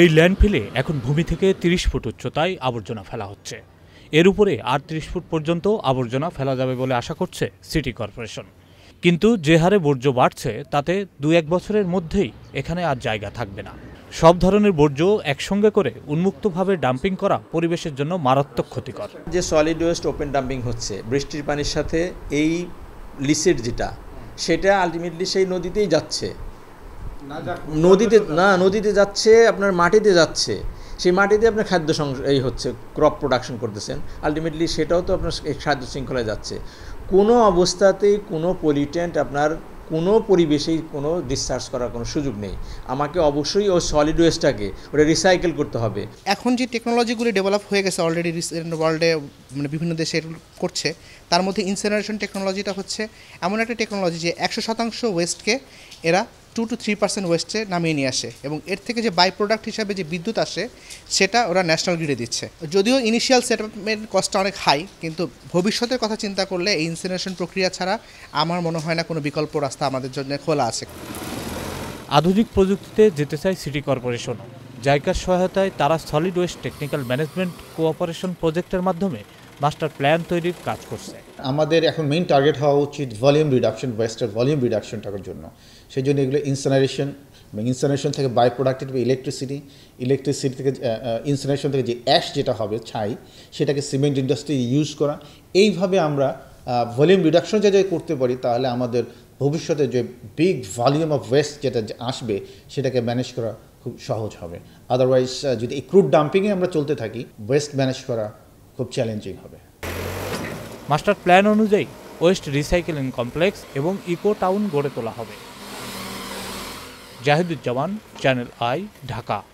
এই ল্যান্ডফিলে এখন ভূমি থেকে ৩০ ফুট উচ্চতায় আবর্জনা ফেলা হচ্ছে এর উপরে আর তিরিশ ফুট পর্যন্ত আবর্জনা ফেলা যাবে বলে আশা করছে সিটি কর্পোরেশন কিন্তু যে হারে বর্জ্য বাড়ছে তাতে দু এক বছরের মধ্যেই এখানে আর জায়গা থাকবে না সব ধরনের বর্জ্য একসঙ্গে করে উন্মুক্তভাবে ডাম্পিং করা পরিবেশের জন্য মারাত্মক ক্ষতিকর যে সলিড ওয়েস্ট ওপেন ডাম্পিং হচ্ছে বৃষ্টির পানির সাথে এই লিসিড যেটা সেটা আলটিমেটলি সেই নদীতেই যাচ্ছে নদীতে না নদীতে যাচ্ছে আপনার মাটিতে যাচ্ছে সেই মাটিতে আপনার খাদ্য এই হচ্ছে ক্রপ প্রোডাকশন করতেছেন আলটিমেটলি সেটাও তো আপনার খাদ্য শৃঙ্খলায় যাচ্ছে কোনো অবস্থাতেই কোনো পলিটেন্ট আপনার কোনো পরিবেশেই কোনো ডিসচার্জ করার কোনো সুযোগ নেই আমাকে অবশ্যই ওই সলিড ওয়েস্টটাকে ওটা রিসাইকেল করতে হবে এখন যে টেকনোলজিগুলি ডেভেলপ হয়ে গেছে অলরেডি রিসেন্ট ওয়ার্ল্ডে মানে বিভিন্ন দেশে করছে তার মধ্যে ইনসেনারেশন টেকনোলজিটা হচ্ছে এমন একটা টেকনোলজি যে একশো শতাংশ ওয়েস্টকে এরা টু টু থ্রি পার্সেন্ট ওয়েস্টে নামিয়ে নিয়ে আসে এবং এর থেকে যে বাই প্রোডাক্ট হিসাবে যে বিদ্যুৎ আসে সেটা ওরা ন্যাশনাল গ্রিডে দিচ্ছে যদিও ইনিশিয়াল সেটেলমেন্ট কস্টটা অনেক হাই কিন্তু ভবিষ্যতের কথা চিন্তা করলে এই ইনসিনেশন প্রক্রিয়া ছাড়া আমার মনে হয় না কোনো বিকল্প রাস্তা আমাদের জন্য খোলা আছে আধুনিক প্রযুক্তিতে যেতে চায় সিটি কর্পোরেশন জায়গার সহায়তায় তারা solid waste technical management cooperation প্রজেক্টের মাধ্যমে মাস্টার প্ল্যান তৈরির কাজ করছে আমাদের এখন মেইন টার্গেট হওয়া উচিত ভলিউম রিডাকশন ওয়েস্টের ভলিউম রিডাকশন টাকার জন্য সেই জন্য এগুলো ইনসেনারেশন ইনসেনারেশন থেকে বাই প্রোডাক্টেড ইলেকট্রিসিটি ইলেকট্রিসিটি থেকে ইনসেনারেশন থেকে যে অ্যাশ যেটা হবে ছাই সেটাকে সিমেন্ট ইন্ডাস্ট্রি ইউজ করা এইভাবে আমরা ভলিউম রিডাকশন যদি করতে পারি তাহলে আমাদের ভবিষ্যতে যে বিগ ভলিউম অফ ওয়েস্ট যেটা আসবে সেটাকে ম্যানেজ করা খুব সহজ হবে আদারওয়াইজ যদি এই ক্রুড ডাম্পিংয়ে আমরা চলতে থাকি ওয়েস্ট ম্যানেজ করা খুব চ্যালেঞ্জিং হবে মাস্টার প্ল্যান অনুযায়ী ওয়েস্ট রিসাইকেলিং কমপ্লেক্স এবং ইকো টাউন গড়ে তোলা হবে জাহিদুজ্জামান চ্যানেল আই ঢাকা